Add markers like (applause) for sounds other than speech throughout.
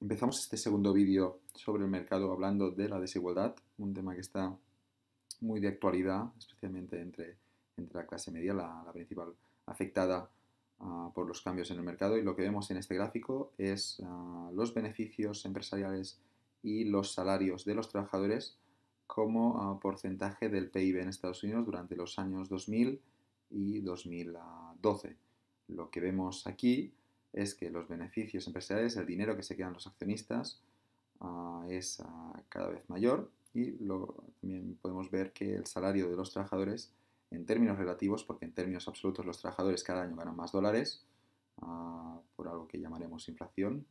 Empezamos este segundo vídeo sobre el mercado hablando de la desigualdad, un tema que está muy de actualidad, especialmente entre, entre la clase media, la, principal afectada ah, por los cambios en el mercado. Y lo que vemos en este gráfico es ah, los beneficios empresariales y los salarios de los trabajadores como ah, porcentaje del PIB en Estados Unidos durante los años 2000 y 2012. Lo que vemos aquí es que los beneficios empresariales, el dinero que se quedan los accionistas, ah, es ah, cada vez mayor y lo, también podemos ver que el salario de los trabajadores en términos relativos, porque en términos absolutos los trabajadores cada año ganan más dólares, ah, por algo que llamaremos inflación,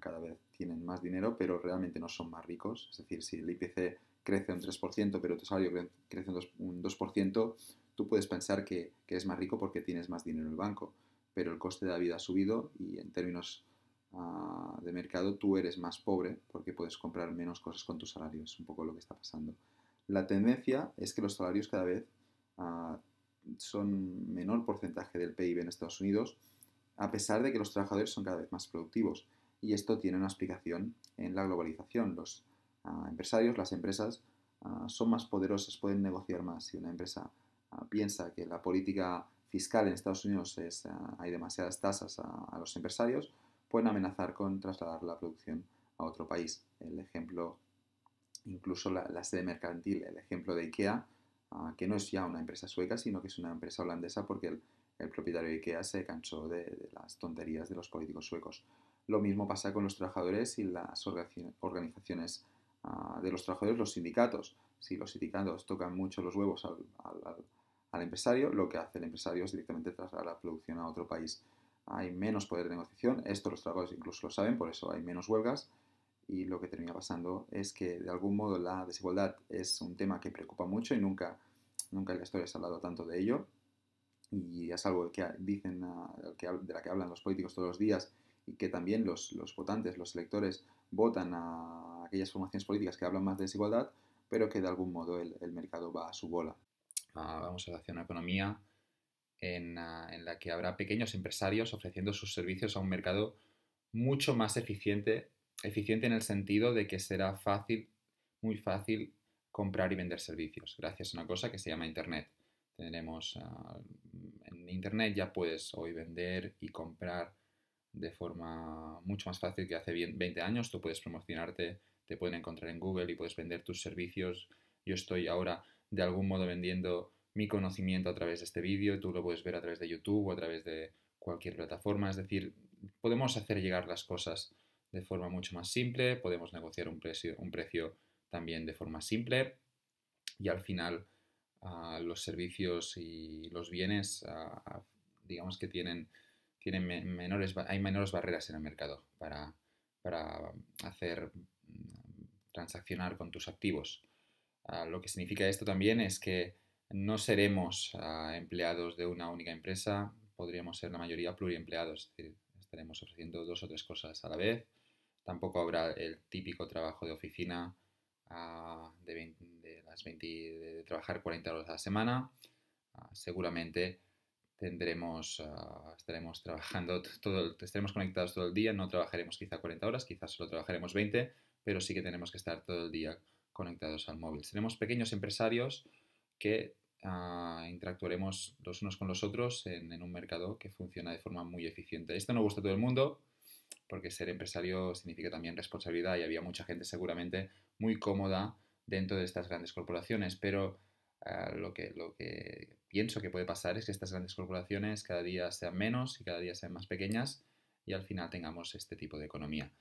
cada vez tienen más dinero, pero realmente no son más ricos. Es decir, si el IPC crece un 3%, pero tu salario crece un 2%, tú puedes pensar que, que eres más rico porque tienes más dinero en el banco pero el coste de la vida ha subido y en términos ah, de mercado tú eres más pobre porque puedes comprar menos cosas con tu salario. Es un poco lo que está pasando. La tendencia es que los salarios cada vez ah, son menor porcentaje del PIB en Estados Unidos, a pesar de que los trabajadores son cada vez más productivos. Y esto tiene una explicación en la globalización. Los ah, empresarios, las empresas, son más poderosas, pueden negociar más. Si una empresa piensa que la política fiscal en Estados Unidos ah, hay demasiadas tasas a, los empresarios, pueden amenazar con trasladar la producción a otro país. El ejemplo, incluso la, sede mercantil, el ejemplo de IKEA, ah, que no es ya una empresa sueca, sino que es una empresa holandesa porque el, propietario de IKEA se cansó de, las tonterías de los políticos suecos. Lo mismo pasa con los trabajadores y las organizaciones ah, de los trabajadores, los sindicatos. Si los sindicatos tocan mucho los huevos al al empresario, lo que hace el empresario es directamente trasladar la producción a otro país. Hay menos poder de negociación, esto los trabajadores incluso lo saben, por eso hay menos huelgas y lo que termina pasando es que de algún modo la desigualdad es un tema que preocupa mucho y nunca, nunca en la historia se ha hablado tanto de ello y es algo que dicen, ah, de la que hablan los políticos todos los días y que también los, los votantes, los electores votan a aquellas formaciones políticas que hablan más de desigualdad, pero que de algún modo el mercado va a su bola vamos a hacer una economía en, la que habrá pequeños empresarios ofreciendo sus servicios a un mercado mucho más eficiente, eficiente en el sentido de que será fácil, muy fácil comprar y vender servicios, gracias a una cosa que se llama Internet. tendremos ah, en Internet ya puedes hoy vender y comprar de forma mucho más fácil que hace 20 años. Tú puedes promocionarte, te pueden encontrar en Google y puedes vender tus servicios. Yo estoy ahora de algún modo vendiendo mi conocimiento a través de este vídeo, tú lo puedes ver a través de YouTube o a través de cualquier plataforma, es decir, podemos hacer llegar las cosas de forma mucho más simple, podemos negociar un precio, un precio también de forma simple y al final ah, los servicios y los bienes, ah, ah, digamos que tienen, tienen menores, hay menores barreras en el mercado para, para hacer mm, transaccionar con tus activos. Ah, lo que significa esto también es que no seremos ah, empleados de una única empresa, podríamos ser la mayoría pluriempleados, es estaremos ofreciendo dos o tres cosas a la vez. Tampoco habrá el típico trabajo de oficina ah, de, trabajar 40 horas a la semana. seguramente tendremos, estaremos trabajando todo, estaremos conectados todo el día, no trabajaremos quizá 40 horas, quizás solo trabajaremos 20, pero sí que tenemos que estar todo el día conectados al móvil. Seremos pequeños empresarios que ah, interactuaremos los unos con los otros en, un mercado que funciona de forma muy eficiente. Esto no gusta a todo el mundo, porque ser empresario significa también responsabilidad y había mucha gente seguramente muy cómoda dentro de estas grandes corporaciones, pero ah, lo que pienso que puede pasar es que estas grandes corporaciones cada día sean menos y cada día sean más pequeñas y al final tengamos este tipo de economía.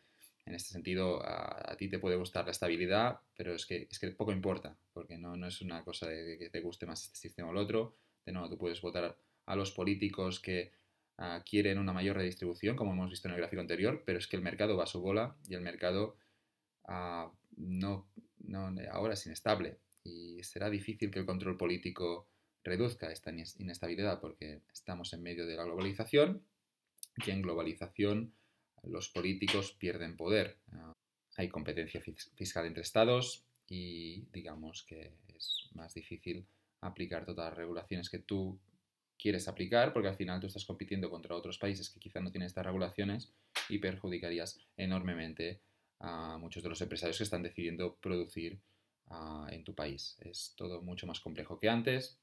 En este sentido, a, ti te puede gustar la estabilidad, pero es que, es que poco importa, porque no, no es una cosa de, que te guste más este sistema o el otro. De nuevo, tú puedes votar a los políticos que ah, quieren una mayor redistribución, como hemos visto en el gráfico anterior, pero es que el mercado va a su bola y el mercado ah, no, no, ahora es inestable. Y será difícil que el control político reduzca esta inestabilidad, porque estamos en medio de la globalización, y en globalización los políticos pierden poder. Ah, hay competencia fiscal entre estados y digamos que es más difícil aplicar todas las regulaciones que tú quieres aplicar porque al final tú estás compitiendo contra otros países que quizás no tienen estas regulaciones y perjudicarías enormemente a muchos de los empresarios que están decidiendo producir ah, en tu país. Es todo mucho más complejo que antes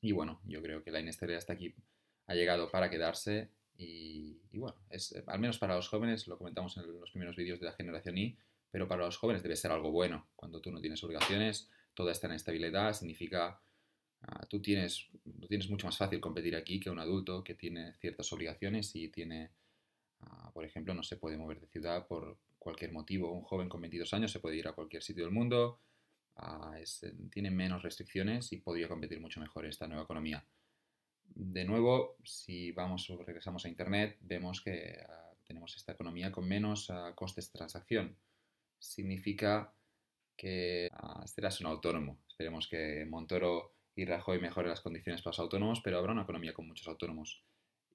y bueno, yo creo que la inestabilidad hasta aquí ha llegado para quedarse y, bueno, es, eh, al menos para los jóvenes, lo comentamos en los primeros vídeos de la generación Y, pero para los jóvenes debe ser algo bueno. Cuando tú no tienes obligaciones, toda esta inestabilidad significa ah, tú tienes, tienes mucho más fácil competir aquí que un adulto que tiene ciertas obligaciones y tiene, ah, por ejemplo, no se puede mover de ciudad por cualquier motivo. Un joven con 22 años se puede ir a cualquier sitio del mundo, ah, tiene menos restricciones y podría competir mucho mejor en esta nueva economía. De nuevo, si vamos o regresamos a Internet, vemos que ah, tenemos esta economía con menos ah, costes de transacción. Significa que este serás un autónomo. Esperemos que Montoro y Rajoy mejoren las condiciones para los autónomos, pero habrá una economía con muchos autónomos.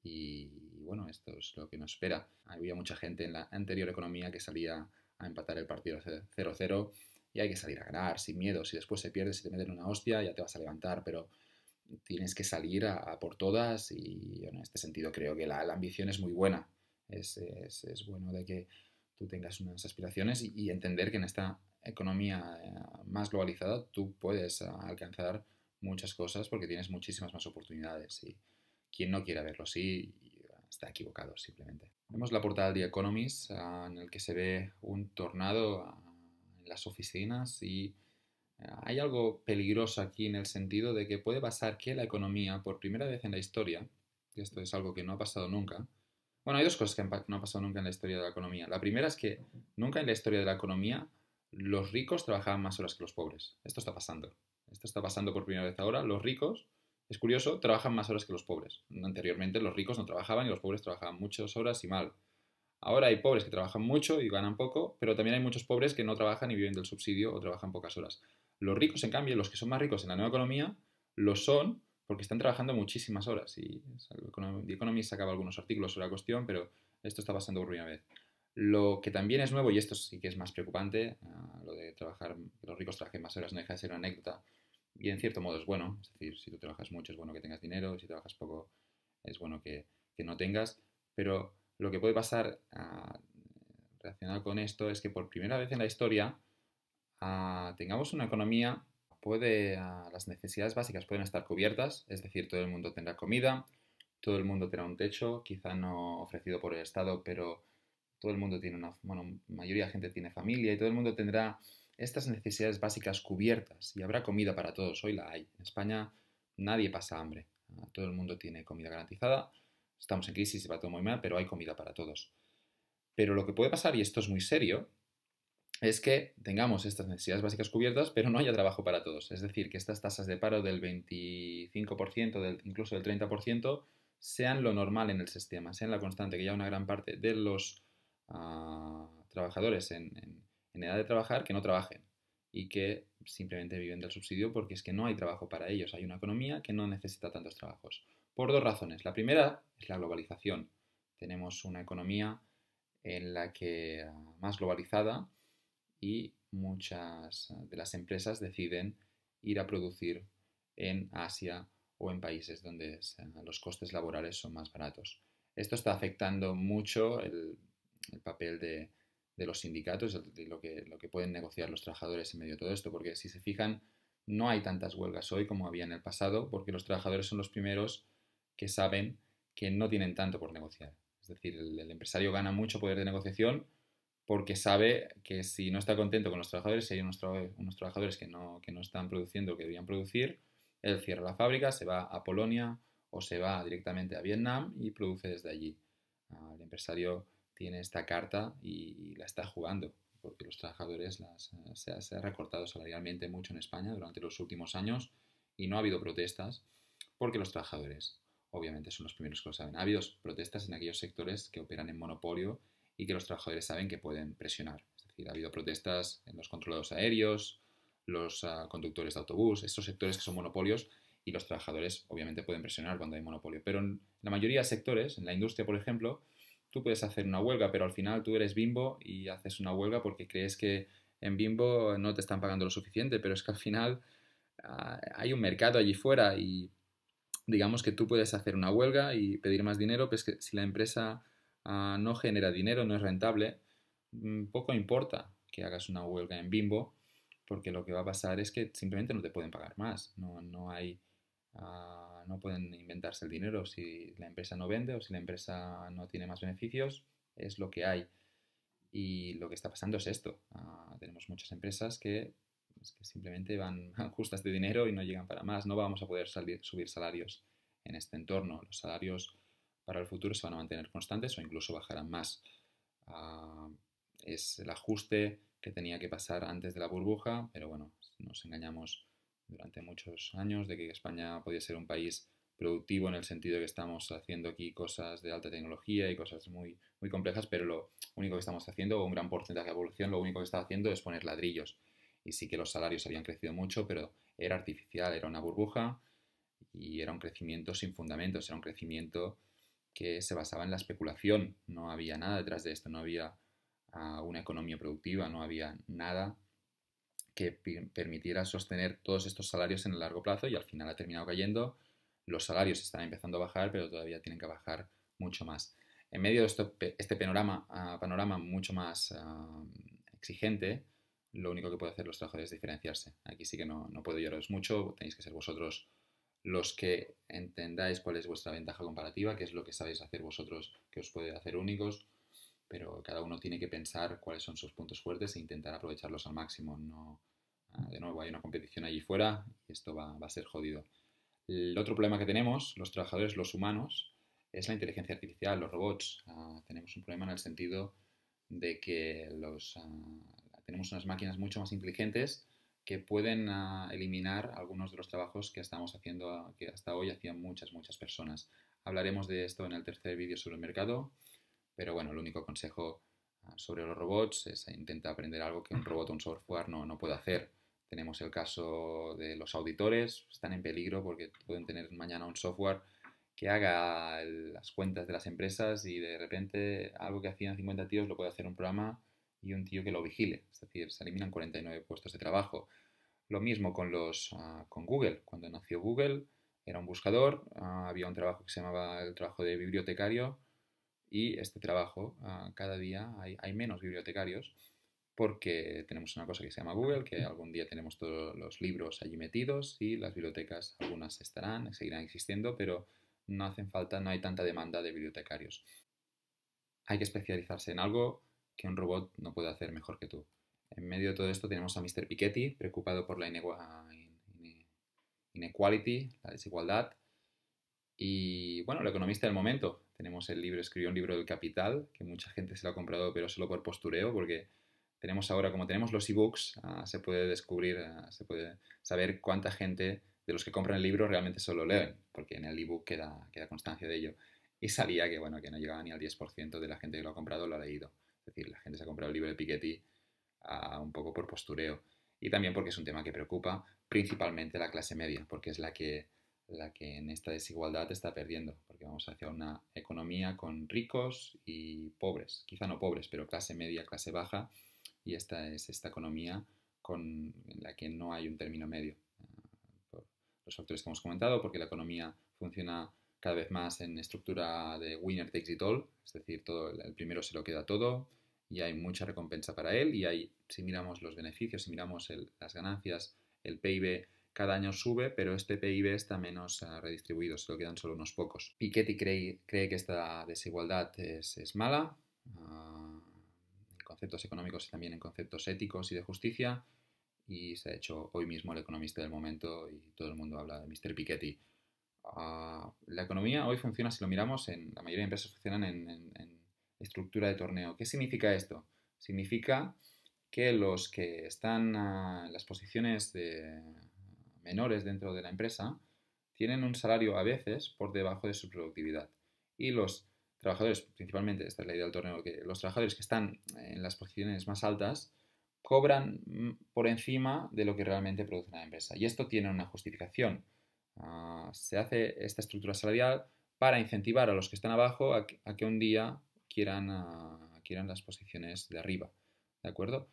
Y bueno, esto es lo que nos espera. Había mucha gente en la anterior economía que salía a empatar el partido 0-0 y hay que salir a ganar sin miedo. Si después se pierde, si te meten una hostia, ya te vas a levantar, pero tienes que salir a, por todas y en este sentido creo que la, ambición es muy buena. Es, bueno de que tú tengas unas aspiraciones y, entender que en esta economía eh, más globalizada tú puedes alcanzar muchas cosas porque tienes muchísimas más oportunidades y quien no quiera verlo así ah, está equivocado simplemente. Vemos la portada de The Economist ah, en el que se ve un tornado ah, en las oficinas y hay algo peligroso aquí en el sentido de que puede pasar que la economía, por primera vez en la historia, y esto es algo que no ha pasado nunca, bueno, hay dos cosas que no han pasado nunca en la historia de la economía. La primera es que nunca en la historia de la economía los ricos trabajaban más horas que los pobres. Esto está pasando. Esto está pasando por primera vez ahora. Los ricos, es curioso, trabajan más horas que los pobres. Anteriormente los ricos no trabajaban y los pobres trabajaban muchas horas y mal. Ahora hay pobres que trabajan mucho y ganan poco, pero también hay muchos pobres que no trabajan y viven del subsidio o trabajan pocas horas. Los ricos, en cambio, los que son más ricos en la nueva economía, lo son porque están trabajando muchísimas horas. Y The Economist sacaba algunos artículos sobre la cuestión, pero esto está pasando por primera vez. Lo que también es nuevo, y esto sí que es más preocupante, ah, lo de trabajar, que los ricos trabajen más horas no deja de ser una anécdota. Y en cierto modo es bueno, es decir, si tú trabajas mucho es bueno que tengas dinero, si trabajas poco es bueno que, no tengas, pero lo que puede pasar ah, relacionado con esto es que por primera vez en la historia tengamos una economía, puede, las necesidades básicas pueden estar cubiertas, es decir, todo el mundo tendrá comida, todo el mundo tendrá un techo, quizá no ofrecido por el Estado, pero todo el mundo tiene una, bueno, mayoría de gente tiene familia y todo el mundo tendrá estas necesidades básicas cubiertas y habrá comida para todos, hoy la hay. En España nadie pasa hambre, todo el mundo tiene comida garantizada, estamos en crisis y va todo muy mal, pero hay comida para todos. Pero lo que puede pasar, y esto es muy serio, es que tengamos estas necesidades básicas cubiertas, pero no haya trabajo para todos. Es decir, que estas tasas de paro del 25%, del, incluso del 30%, sean lo normal en el sistema, sean la constante, que ya una gran parte de los ah, trabajadores en, en edad de trabajar que no trabajen y que simplemente viven del subsidio porque es que no hay trabajo para ellos, hay una economía que no necesita tantos trabajos. Por dos razones. La primera es la globalización. Tenemos una economía en la que ah, más globalizada y muchas ah, de las empresas deciden ir a producir en Asia o en países donde ah, los costes laborales son más baratos. Esto está afectando mucho el, papel de, los sindicatos, de lo que, lo que pueden negociar los trabajadores en medio de todo esto, porque si se fijan, no hay tantas huelgas hoy como había en el pasado, porque los trabajadores son los primeros que saben que no tienen tanto por negociar. Es decir, el empresario gana mucho poder de negociación porque sabe que si no está contento con los trabajadores, si hay unos, trabajadores que no, que no están produciendo lo que debían producir, él cierra la fábrica, se va a Polonia o se va directamente a Vietnam y produce desde allí. Ah, el empresario tiene esta carta y, la está jugando, porque los trabajadores las, eh, se, han recortado salarialmente mucho en España durante los últimos años y no ha habido protestas, porque los trabajadores obviamente son los primeros que lo saben. Ha habido protestas en aquellos sectores que operan en monopolio y que los trabajadores saben que pueden presionar. Es decir, ha habido protestas en los controlados aéreos, los ah, conductores de autobús, estos sectores que son monopolios y los trabajadores obviamente pueden presionar cuando hay monopolio. Pero en la mayoría de sectores, en la industria por ejemplo, tú puedes hacer una huelga, pero al final tú eres bimbo y haces una huelga porque crees que en bimbo no te están pagando lo suficiente, pero es que al final ah, hay un mercado allí fuera y digamos que tú puedes hacer una huelga y pedir más dinero, pero es que si la empresa Ah, no genera dinero, no es rentable, mm, poco importa que hagas una huelga en bimbo, porque lo que va a pasar es que simplemente no te pueden pagar más, no, hay... Ah, no pueden inventarse el dinero si la empresa no vende o si la empresa no tiene más beneficios, es lo que hay. Y lo que está pasando es esto. Ah, tenemos muchas empresas que, pues, simplemente van (laughs) a justas de dinero y no llegan para más. No vamos a poder subir salarios en este entorno. Los salarios para el futuro se van a mantener constantes o incluso bajarán más. Ah, es el ajuste que tenía que pasar antes de la burbuja, pero bueno, nos engañamos durante muchos años de que España podía ser un país productivo en el sentido de que estamos haciendo aquí cosas de alta tecnología y cosas muy, muy complejas, pero lo único que estamos haciendo, o un gran porcentaje de la lo único que está haciendo es poner ladrillos. Y sí que los salarios habían crecido mucho, pero era artificial, era una burbuja y era un crecimiento sin fundamentos, era un crecimiento que se basaba en la especulación. No había nada detrás de esto, no había ah, una economía productiva, no había nada que permitiera sostener todos estos salarios en el largo plazo y al final ha terminado cayendo. Los salarios están empezando a bajar, pero todavía tienen que bajar mucho más. En medio de este panorama, ah, panorama mucho más ah, exigente, lo único que puede hacer los trabajadores es diferenciarse. Aquí sí que no, no puedo lloraros mucho, tenéis que ser vosotros los que entendáis cuál es vuestra ventaja comparativa, qué es lo que sabéis hacer vosotros que os puede hacer únicos, pero cada uno tiene que pensar cuáles son sus puntos fuertes e intentar aprovecharlos al máximo. Ah, de nuevo, hay una competición allí fuera y esto va, a ser jodido. El otro problema que tenemos, los trabajadores, los humanos, es la inteligencia artificial, los robots. Ah, tenemos un problema en el sentido de que ah, tenemos unas máquinas mucho más inteligentes que pueden ah, eliminar algunos de los trabajos que estamos haciendo, ah, que hasta hoy hacían muchas, muchas personas. Hablaremos de esto en el tercer vídeo sobre el mercado, pero bueno, el único consejo ah, sobre los robots es intentar aprender algo que un robot o un software no, no puede hacer. Tenemos el caso de los auditores, están en peligro porque pueden tener mañana un software que haga las cuentas de las empresas y de repente algo que hacían 50 tíos lo puede hacer un programa y un tío que lo vigile. Es decir, se eliminan 49 puestos de trabajo. Lo mismo con, los, ah, con Google. Cuando nació Google era un buscador, ah, había un trabajo que se llamaba el trabajo de bibliotecario y este trabajo ah, cada día hay, hay, menos bibliotecarios porque tenemos una cosa que se llama Google, que algún día tenemos todos los libros allí metidos y las bibliotecas, algunas estarán, seguirán existiendo, pero no hacen falta, no hay tanta demanda de bibliotecarios. Hay que especializarse en algo, que un robot no puede hacer mejor que tú. En medio de todo esto tenemos a Mr. Piketty, preocupado por la inequality, la desigualdad. Y bueno, el economista del momento. Tenemos el libro, escribió un libro del capital, que mucha gente se lo ha comprado, pero solo por postureo, porque tenemos ahora, como tenemos los ebooks, books ah, se puede descubrir, ah, se puede saber cuánta gente de los que compran el libro realmente solo leen, porque en el ebook queda, queda constancia de ello. Y salía que, bueno, que no llegaba ni al 10% de la gente que lo ha comprado lo ha leído. Es decir, la gente se ha comprado el libro de Piketty ah, un poco por postureo y también porque es un tema que preocupa principalmente la clase media, porque es la que, la que en esta desigualdad está perdiendo, porque vamos hacia una economía con ricos y pobres, quizá no pobres, pero clase media, clase baja, y esta es esta economía con la que no hay un término medio. Ah, por los factores que hemos comentado, porque la economía funciona cada vez más en estructura de winner takes it all, es decir, todo, el primero se lo queda todo y hay mucha recompensa para él y hay, si miramos los beneficios, si miramos las ganancias, el PIB cada año sube, pero este PIB está menos redistribuido, se lo quedan solo unos pocos. Piketty cree, que esta desigualdad es, mala, ah, en conceptos económicos y también en conceptos éticos y de justicia, y se ha hecho hoy mismo el economista del momento y todo el mundo habla de Mr. Piketty. Ah, la economía hoy funciona, si lo miramos, en la mayoría de empresas funcionan en, estructura de torneo. ¿Qué significa esto? Significa que los que están ah, en las posiciones de menores dentro de la empresa tienen un salario a veces por debajo de su productividad. Y los trabajadores, principalmente, esta es la idea del torneo, que los trabajadores que están en las posiciones más altas cobran mm, por encima de lo que realmente produce la empresa. Y esto tiene una justificación se hace esta estructura salarial para incentivar a los que están abajo a que, un día quieran, ah, quieran las posiciones de arriba. ¿De acuerdo?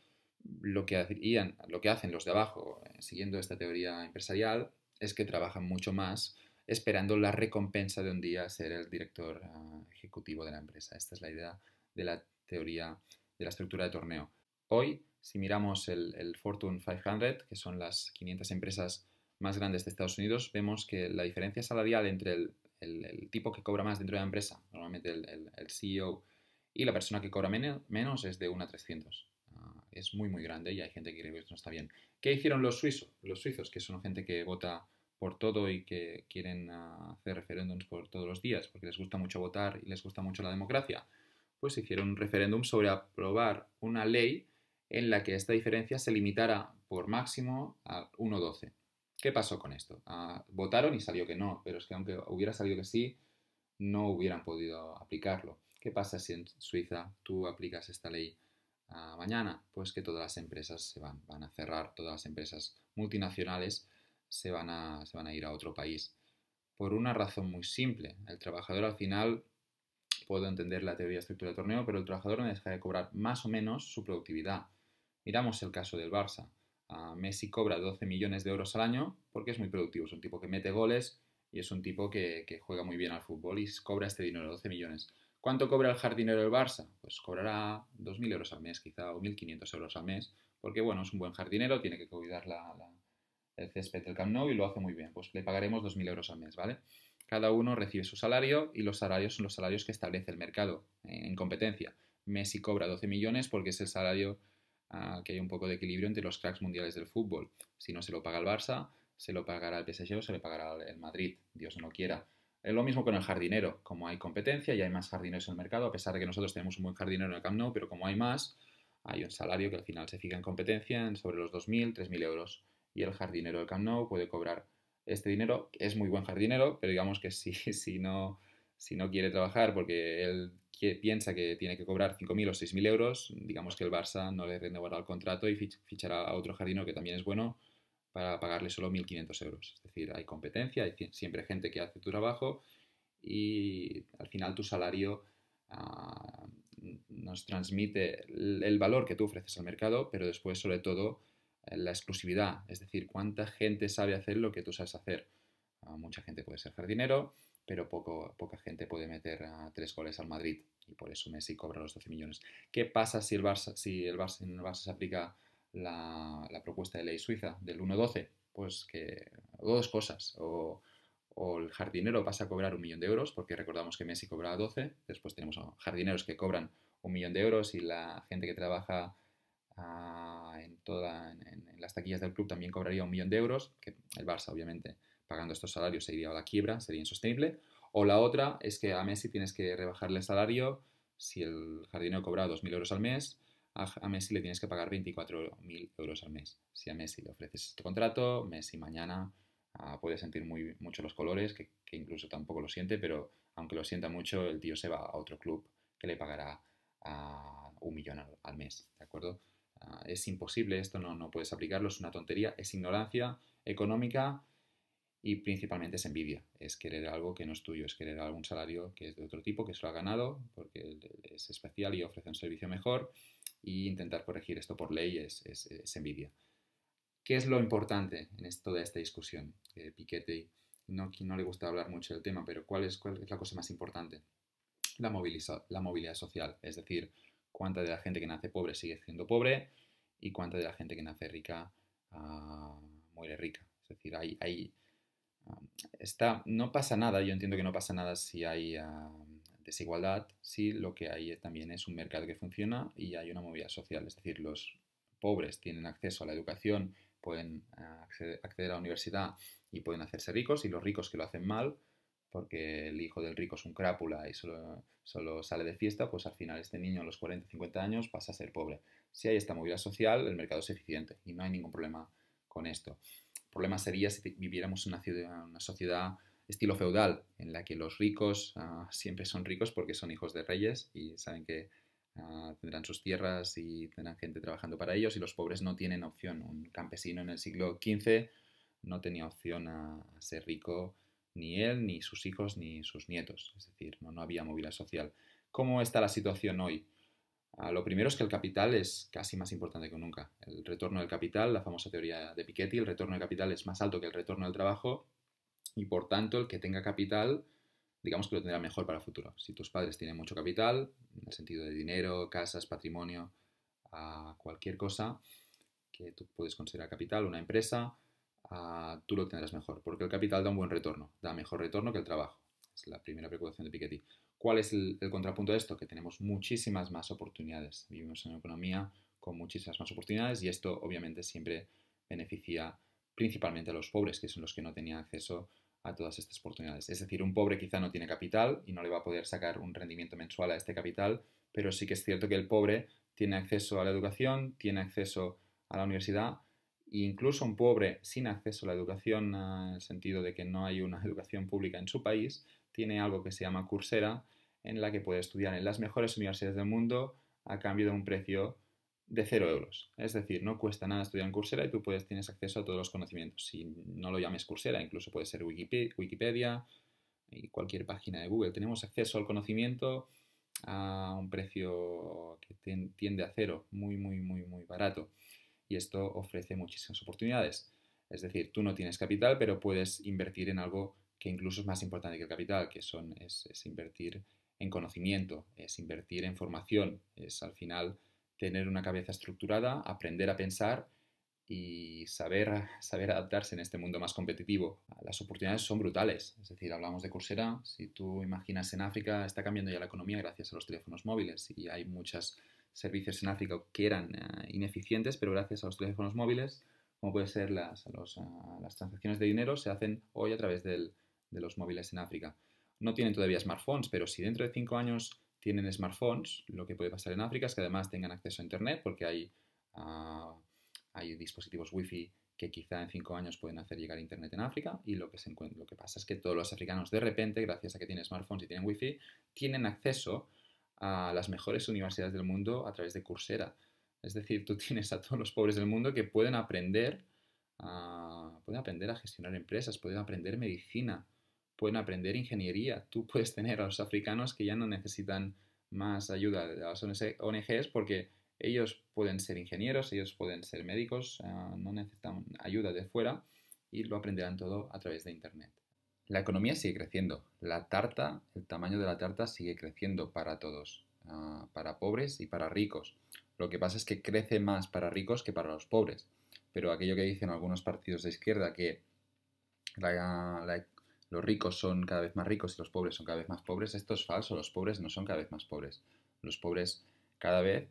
Lo que, lo que hacen los de abajo, eh, siguiendo esta teoría empresarial, es que trabajan mucho más esperando la recompensa de un día ser el director ah, ejecutivo de la empresa. Esta es la idea de la teoría de la estructura de torneo. Hoy, si miramos el, el Fortune 500, que son las 500 empresas más grandes de Estados Unidos, vemos que la diferencia salarial entre el, tipo que cobra más dentro de la empresa, normalmente el, CEO, y la persona que cobra menos es de 1 a 300. Ah, es muy, muy grande y hay gente que cree que esto no está bien. ¿Qué hicieron los suizos? Los suizos, que son gente que vota por todo y que quieren ah, hacer referéndums por todos los días, porque les gusta mucho votar y les gusta mucho la democracia, pues hicieron un referéndum sobre aprobar una ley en la que esta diferencia se limitara por máximo a 12. ¿Qué pasó con esto? Ah, votaron y salió que no, pero es que aunque hubiera salido que sí, no hubieran podido aplicarlo. ¿Qué pasa si en Suiza tú aplicas esta ley ah, mañana? Pues que todas las empresas se van, a cerrar, todas las empresas multinacionales se van, a, van a ir a otro país. Por una razón muy simple, el trabajador al final puedo entender la teoría estructura de torneo, pero el trabajador no deja de cobrar más o menos su productividad. Miramos el caso del Barça. Messi cobra 12 millones de euros al año porque es muy productivo, es un tipo que mete goles y es un tipo que, juega muy bien al fútbol y cobra este dinero, 12 millones. ¿Cuánto cobra el jardinero del Barça? Pues cobrará 2.000 euros al mes, quizá, o 1.500 euros al mes, porque bueno, es un buen jardinero, tiene que cuidar el césped del Camp Nou y lo hace muy bien. Pues le pagaremos 2.000 euros al mes, ¿vale? Cada uno recibe su salario y los salarios son los salarios que establece el mercado eh, en competencia. Messi cobra 12 millones porque es el salario que hay un poco de equilibrio entre los cracks mundiales del fútbol. Si no se lo paga el Barça, se lo pagará el PSG o se lo pagará el Madrid, Dios no quiera. Es lo mismo con el jardinero, como hay competencia y hay más jardineros en el mercado, a pesar de que nosotros tenemos un buen jardinero en el Camp Nou, pero como hay más, hay un salario que al final se fija en competencia en sobre los 2.000, 3.000 euros. Y el jardinero del Camp Nou puede cobrar este dinero, es muy buen jardinero, pero digamos que si, (laughs) si no si no quiere trabajar porque él piensa que tiene que cobrar 5.000 o 6.000 euros, digamos que el Barça no le renovará el contrato y fichará a otro jardino que también es bueno para pagarle solo 1.500 euros. Es decir, hay competencia, hay siempre gente que hace tu trabajo y al final tu salario ah, nos transmite el valor que tú ofreces al mercado, pero después sobre todo eh, la exclusividad, es decir, cuánta gente sabe hacer lo que tú sabes hacer. Ah, mucha gente puede ser jardinero, pero poca gente puede meter tres goles al Madrid y por eso Messi cobra los 12 millones. ¿Qué pasa si el Barça, si el Barça, en el Barça se aplica la, propuesta de ley suiza del 1-12? Pues que dos cosas, o, el jardinero pasa a cobrar un millón de euros, porque recordamos que Messi cobraba 12, después tenemos jardineros que cobran un millón de euros y la gente que trabaja ah, en, las taquillas del club también cobraría un millón de euros, que el Barça obviamente pagando estos salarios se iría a la quiebra, sería insostenible. O la otra es que a Messi tienes que rebajarle el salario. Si el jardinero cobra 2.000 euros al mes, a Messi le tienes que pagar 24.000 euros al mes. Si a Messi le ofreces este contrato, Messi mañana ah, puede sentir muy, mucho los colores, que, incluso tampoco lo siente, pero aunque lo sienta mucho, el tío se va a otro club que le pagará ah, un millón al, mes. ¿De acuerdo? Ah, es imposible, esto no, no puedes aplicarlo, es una tontería, es ignorancia económica y principalmente es envidia, es querer algo que no es tuyo, es querer algún salario que es de otro tipo, que se lo ha ganado porque es especial y ofrece un servicio mejor y intentar corregir esto por ley es, envidia. ¿Qué es lo importante en esto, toda esta discusión? Eh, Piquete no, no le gusta hablar mucho del tema, pero ¿cuál es, la cosa más importante? La, la movilidad social, es decir, cuánta de la gente que nace pobre sigue siendo pobre y cuánta de la gente que nace rica ah, muere rica. Es decir, hay, hay no pasa nada, yo entiendo que no pasa nada si hay ah, desigualdad, si lo que hay también es un mercado que funciona y hay una movilidad social, es decir, los pobres tienen acceso a la educación, pueden ah, acceder, a la universidad y pueden hacerse ricos, y los ricos que lo hacen mal, porque el hijo del rico es un crápula y solo, solo, sale de fiesta, pues al final este niño a los 40, 50 años pasa a ser pobre. Si hay esta movida social, el mercado es eficiente y no hay ningún problema con esto problema sería si viviéramos en una, una sociedad estilo feudal, en la que los ricos ah, siempre son ricos porque son hijos de reyes y saben que ah, tendrán sus tierras y tendrán gente trabajando para ellos y los pobres no tienen opción. Un campesino en el siglo XV no tenía opción a, ser rico ni él, ni sus hijos, ni sus nietos. Es decir, no, no había movilidad social. ¿Cómo está la situación hoy? Ah, lo primero es que el capital es casi más importante que nunca. El retorno del capital, la famosa teoría de Piketty, el retorno del capital es más alto que el retorno del trabajo y por tanto el que tenga capital, digamos que lo tendrá mejor para el futuro. Si tus padres tienen mucho capital, en el sentido de dinero, casas, patrimonio, cualquier cosa que tú puedes considerar capital, una empresa, tú lo tendrás mejor, porque el capital da un buen retorno, da mejor retorno que el trabajo. Es la primera preocupación de Piketty. ¿Cuál es el, contrapunto de esto? Que tenemos muchísimas más oportunidades. Vivimos en una economía con muchísimas más oportunidades y esto obviamente siempre beneficia principalmente a los pobres, que son los que no tenían acceso a todas estas oportunidades. Es decir, un pobre quizá no tiene capital y no le va a poder sacar un rendimiento mensual a este capital, pero sí que es cierto que el pobre tiene acceso a la educación, tiene acceso a la universidad, e incluso un pobre sin acceso a la educación, en el sentido de que no hay una (laughs) educación pública en su país, tiene algo que se llama Coursera, en la que puedes estudiar en las mejores universidades del mundo a cambio de un precio de cero euros. Es decir, no cuesta nada estudiar en Coursera y tú puedes, tienes acceso a todos los conocimientos. Si no lo llames Coursera, incluso puede ser Wikipedia y cualquier página de Google. Tenemos acceso al conocimiento a un precio que tiende a cero, muy, muy, muy, muy barato. Y esto ofrece muchísimas oportunidades. Es decir, tú no tienes capital, pero puedes invertir en algo que incluso es más importante que el capital, que son, es, es invertir en conocimiento, es invertir en formación, es al final tener una cabeza estructurada, aprender a pensar y saber, saber adaptarse en este mundo más competitivo. Las oportunidades son brutales, es decir, hablamos de Coursera, si tú imaginas en África está cambiando ya la economía gracias a los teléfonos móviles y hay muchos servicios en África que eran eh, ineficientes, pero gracias a los teléfonos móviles, como puede ser las, eh, transacciones de dinero, se hacen hoy a través de los móviles en África no tienen todavía smartphones, pero si dentro de cinco años tienen smartphones, lo que puede pasar en África es que además tengan acceso a Internet porque hay, ah, hay dispositivos Wi-Fi que quizá en cinco años pueden hacer llegar Internet en África y lo que, se lo que pasa es que todos los africanos de repente, gracias a que tienen smartphones y tienen Wi-Fi, tienen acceso a las mejores universidades del mundo a través de Coursera. Es decir, tú tienes a todos los pobres del mundo que pueden aprender, ah, pueden aprender a gestionar empresas, pueden aprender medicina, pueden aprender ingeniería. Tú (laughs) puedes tener a los africanos que ya no necesitan más ayuda de las ONGs porque ellos pueden ser ingenieros, ellos pueden ser médicos, no necesitan ayuda de fuera y lo aprenderán todo a través de Internet. La economía sigue creciendo, la tarta, el tamaño de la tarta sigue creciendo para todos, ah, para pobres y para ricos. Lo que pasa es que crece más para ricos que para los pobres. Pero aquello que dicen algunos partidos de izquierda que la, la, los ricos son cada vez más ricos y los pobres son cada vez más pobres, esto es falso, los pobres no son cada vez más pobres. Los pobres cada vez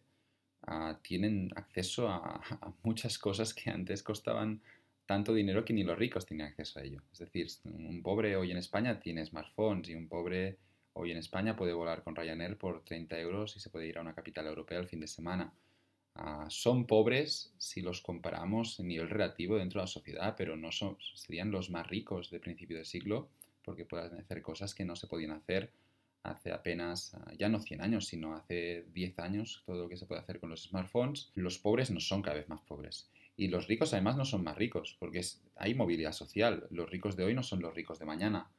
ah, tienen acceso a, a, muchas cosas que antes costaban tanto dinero que ni los ricos tenían acceso a ello. Es decir, un pobre hoy en España tiene smartphones y un pobre hoy en España puede volar con Ryanair por 30 euros y se puede ir a una capital europea el fin de semana. Ah, son pobres si los comparamos en nivel relativo dentro de la sociedad, pero no serían los más ricos de principio del siglo porque pueden hacer cosas que no se podían hacer hace apenas, ah, ya no 100 años, sino hace 10 años, todo lo que se puede hacer con los smartphones, los pobres no son cada vez más pobres. Y los ricos además no son más ricos, porque hay movilidad social. Los ricos de hoy no son los ricos de mañana.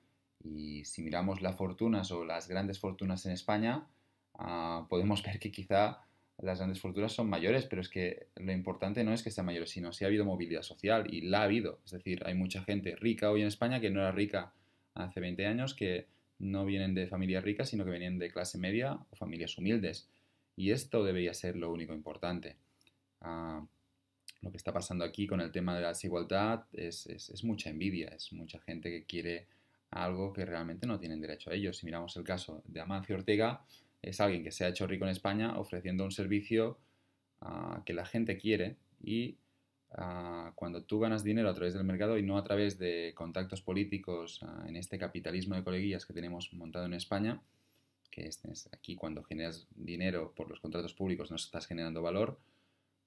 Y si miramos las fortunas o las grandes fortunas en España, ah, podemos (laughs) ver que quizá las grandes fortunas son mayores, pero es que lo importante no es que sean mayores, sino si ha habido movilidad social y la ha habido. Es decir, hay mucha gente rica hoy en España que no era rica hace 20 años, que no vienen de familias ricas, sino que vienen de clase media o familias humildes. Y esto debería ser lo único importante. Ah, lo que está pasando aquí con el tema de la desigualdad es, es mucha envidia, es mucha gente que quiere algo que realmente no tienen derecho a ellos. Si miramos el caso de Amancio Ortega, es alguien que se ha hecho rico en España ofreciendo un servicio ah, que la gente quiere y ah, cuando tú ganas dinero a través del mercado y no a través de contactos políticos ah, en este capitalismo de coleguillas que tenemos montado en España, que es, aquí cuando generas dinero por los contratos públicos no estás generando valor,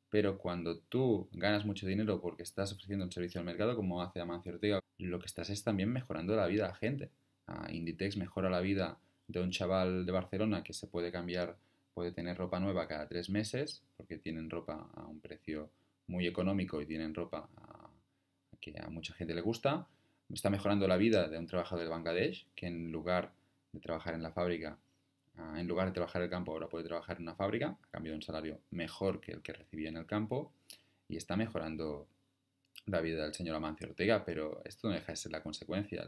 pero cuando tú ganas mucho dinero porque estás ofreciendo un servicio al mercado, como hace Amancio Ortega, lo que estás es también mejorando la vida a la gente. Inditex mejora la vida de un chaval de Barcelona que se puede cambiar, puede tener ropa nueva cada tres meses, porque tienen ropa a un precio muy económico y tienen ropa que a mucha gente le gusta. Está mejorando la vida de un trabajador del Bangladesh, que en lugar de trabajar en la fábrica, ah, en lugar de trabajar en el campo, ahora puede trabajar en una fábrica, ha cambiado un salario mejor que el que recibía en el campo, y está mejorando la vida del señor Amancio Ortega, pero esto no deja de ser la consecuencia.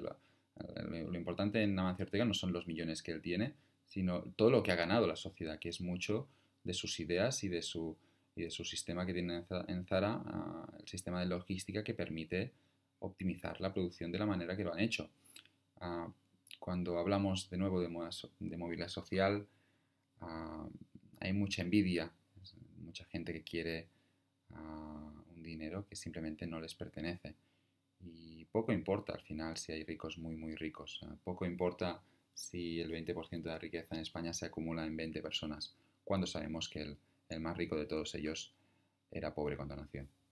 Lo, importante en Amancio Ortega no son los millones que él tiene, sino todo lo que ha ganado la sociedad, que es mucho de sus ideas y de su, y de su sistema que tiene en Zara, ah, el sistema de logística que permite optimizar la producción de la manera que lo han hecho. Ah, cuando hablamos de nuevo de, de movilidad social, ah, hay mucha envidia, mucha gente que quiere un dinero que simplemente no les pertenece. Y poco importa al final si hay ricos muy, muy ricos. Poco importa si el 20% de la riqueza en España se acumula en 20 personas, cuando sabemos que el, más rico de todos ellos era pobre cuando nació?